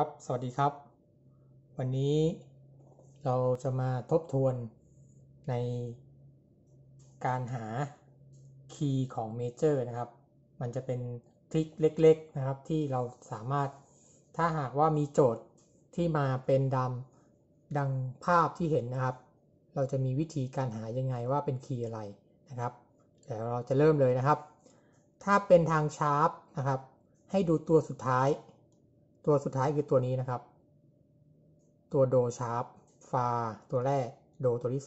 ครับ สวัสดีครับ วันนี้เราจะมาทบทวนในการหาคีย์ของเมเจอร์นะครับ มันจะเป็นทริคเล็ก ๆนะครับ ที่เราสามารถ ถ้าหากว่ามีโจทย์ที่มาเป็นดำดังภาพที่เห็นนะครับ เราจะมีวิธีการหายังไงว่าเป็นคีย์อะไรนะครับเดี๋ยวเราจะเริ่มเลยนะครับ ถ้าเป็นทางชาร์ปนะครับ ให้ดูตัวสุดท้ายตัวสุดท้ายคือตัวนี้นะครับ ตัวโดชาร์ปฟา ตัวแรก โดตัวที่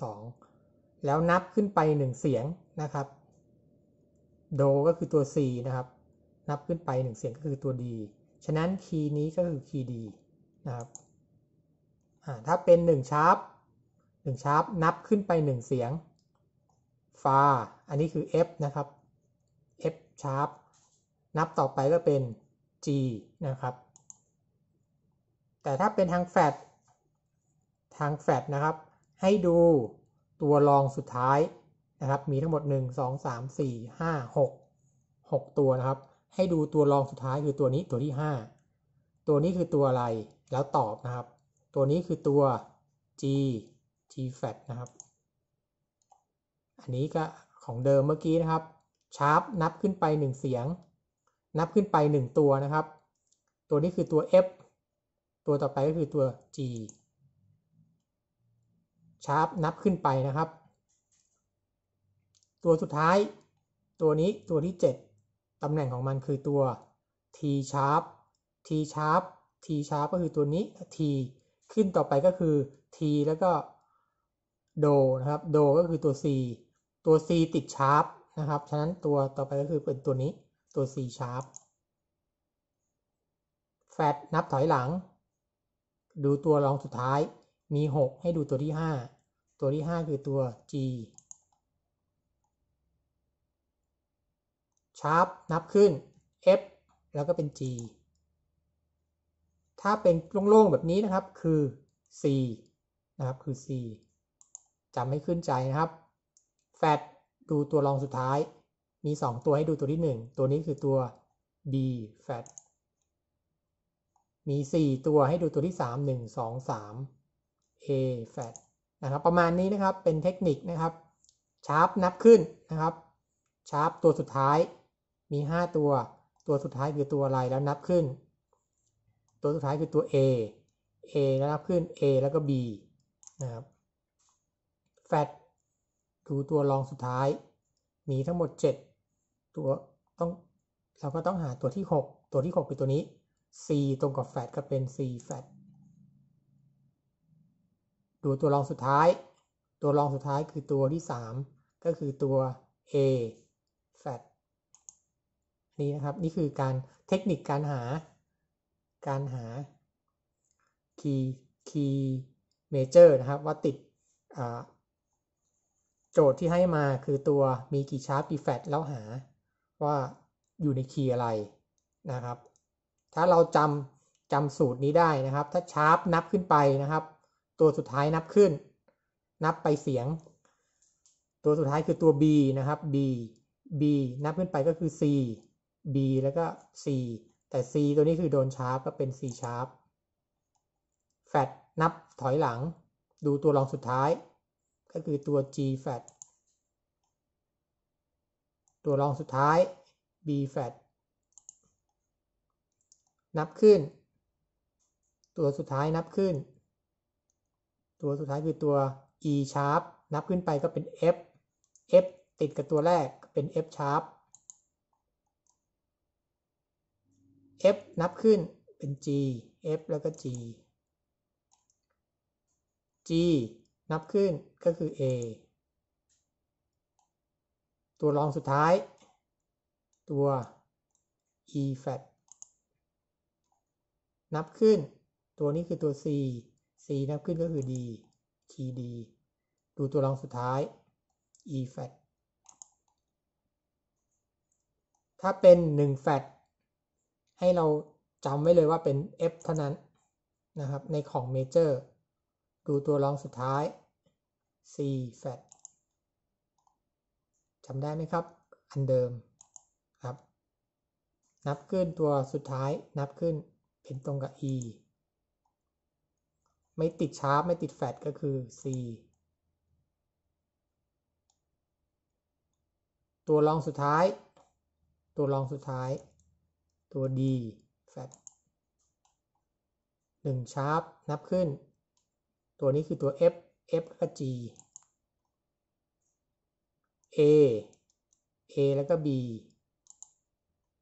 2 แล้วนับขึ้นไป 1 เสียงนะครับ โดก็คือตัว C นะครับ นับขึ้นไป1เสียงก็คือตัว D ฉะนั้นคีย์นี้ก็คือคีย์ดีนะครับถ้าเป็น1ชาร์ป1ชาร์ปนับขึ้นไป1เสียง ฟา อันนี้คือ F นะครับ F ชาร์ปนับต่อไปก็เป็น G นะครับแต่ถ้าเป็นทางแฟตทางแฟตนะครับ ให้ดูตัวรองสุดท้ายนะครับ มีทั้งหมด 1 2 3 4 5 6 6ตัวนะครับ ให้ดูตัวรองสุดท้ายคือตัวนี้ตัวที่ 5 ตัวนี้คือตัวอะไรแล้วตอบนะครับ ตัวนี้คือตัว g g fat นะครับ อันนี้ก็ของเดิมเมื่อกี้นะครับชาร์ปนับขึ้นไป1เสียง นับขึ้นไป 1 ตัวนะครับ ตัวนี้คือตัว f ตัวต่อไปก็คือตัว G ชาร์ปนับขึ้นไปนะครับ ตัวสุดท้ายตัวนี้ตัวที่ 7ตำแหน่งของมันคือตัว T ชาร์ป T ชาร์ป T ชาร์ปก็คือตัวนี้ T ขึ้นต่อไปก็คือ T แล้วก็โดนะครับโดก็คือตัว C ตัว C ติดชาร์ปนะครับ ฉะนั้นตัวต่อไปก็คือเป็นตัวนี้ตัว C ชาร์ปแฟดนับถอยหลังดูตัวรองสุดท้ายมี 6 ให้ดูตัวที่ 5 ตัวที่ 5 คือตัว G ชาร์ปนับขึ้น F แล้วก็เป็น G ถ้าเป็นโล่งๆแบบนี้นะครับคือ C นะครับคือ C จำให้ขึ้นใจนะครับแฟดดูตัวรองสุดท้าย มี 2 ตัวให้ดูตัวที่ 1 ตัวนี้คือตัว B แฟดมี 4 ตัวให้ดูตัวที่ 3 1 2 3 A flat นะครับประมาณนี้ นะครับ เป็นเทคนิคนะครับ ชาร์ปนับขึ้นนะครับ ชาร์ปตัวสุดท้ายมี 5 ตัวตัวสุดท้ายคือตัวอะไรแล้วนับขึ้น ตัวสุดท้ายคือตัว A A แล้วนับขึ้น A แล้วก็ B นะครับแฟตคืตัวรองสุดท้าย มีทั้งหมด7 ตัวต้องเราก็ต้องหาตัวที่ 6 ตัวที่6คือตัวนี้ c ตรงกับแฟตก็เป็น c แฟตดูตัว รองสุดท้ายตัวรองสุดท้ายคือตัวที่ 3 ก็คือตัว a แฟตนี่นะครับนี่คือการเทคนิคการหา การหา key key major นะครับว่าติดโจทย์ที่ให้มาคือตัวมีกี่ ชาร์ปกี่แฟตแล้วหาว่าอยู่ในคีย์อะไรนะครับถ้าเราจำจำสูตรนี้ได้นะครับ ถ้าชาร์ปนับขึ้นไปนะครับ ตัวสุดท้ายนับขึ้น นับไปเสียง ตัวสุดท้ายคือตัว b นะครับ b b นับขึ้นไปก็คือ c b แล้วก็ c แต่ c ตัวนี้คือโดนชาร์ปก็เป็น c ชาร์ปแฟดนับถอยหลัง ดูตัวรองสุดท้าย ก็คือตัว g แฟดตัวรองสุดท้าย b แฟดนับขึ้น ตัวสุดท้ายนับขึ้น ตัวสุดท้ายคือตัว e sharp นับขึ้นไปก็เป็น f f ติดกับตัวแรกเป็น f sharp f นับขึ้นเป็น g f แล้วก็ g g นับขึ้นก็คือ a ตัวรองสุดท้ายตัว e flat นับขึ้น ตัวนี้คือตัว c c นับขึ้นก็คือ d คีย์ d ดูตัวรองสุดท้าย e flat ถ้าเป็น 1 flat ให้เราจำไว้เลยว่าเป็น f เท่านั้นนะครับ ในของ major ดูตัวรองสุดท้าย c flat จำได้ไหมครับ อันเดิมครับ นับขึ้นตัวสุดท้ายนับขึ้นเห็นตรงกับ e ไม่ติดชาร์ปไม่ติดแฟตก็คือ c ตัวรองสุดท้าย ตัวรองสุดท้าย ตัว d แฟตหนึ่งชาร์ปนับขึ้น ตัวนี้คือตัว f f แล้วก็ g a a แล้วก็ b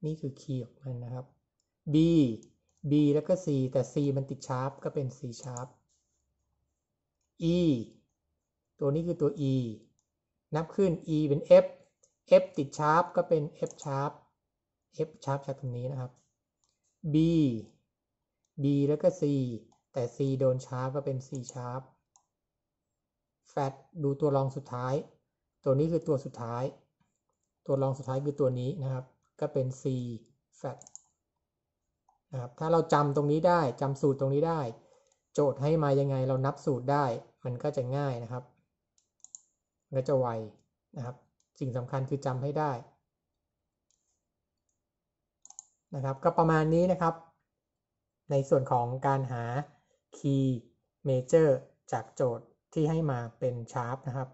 นี่คือคีย์ของมันนะครับ b B แล้วก็ C แต่ C มันติดชาร์ปก็เป็น C ชาร์ป E ตัวนี้คือตัว E นับขึ้น E เป็น F F ติดชาร์ปก็เป็น F ชาร์ป F ชาร์ปจากตรงนี้นะครับ B B แล้วก็ C แต่ C โดนชาร์ปก็เป็น C ชาร์ปแฟดดูตัวรองสุดท้ายตัวนี้คือตัวสุดท้ายตัวรองสุดท้ายคือตัวนี้นะครับ ก็เป็น C แฟดนะครับถ้าเราจำตรงนี้ได้ จำสูตรตรงนี้ได้ โจทย์ให้มายังไงเรานับสูตรได้มันก็จะง่ายนะครับก็จะไวนะครับสิ่งสำคัญคือจำให้ได้ นะครับก็ประมาณนี้นะครับ ในส่วนของการหา key major จากโจทย์ที่ให้มาเป็นชาร์ปนะครับ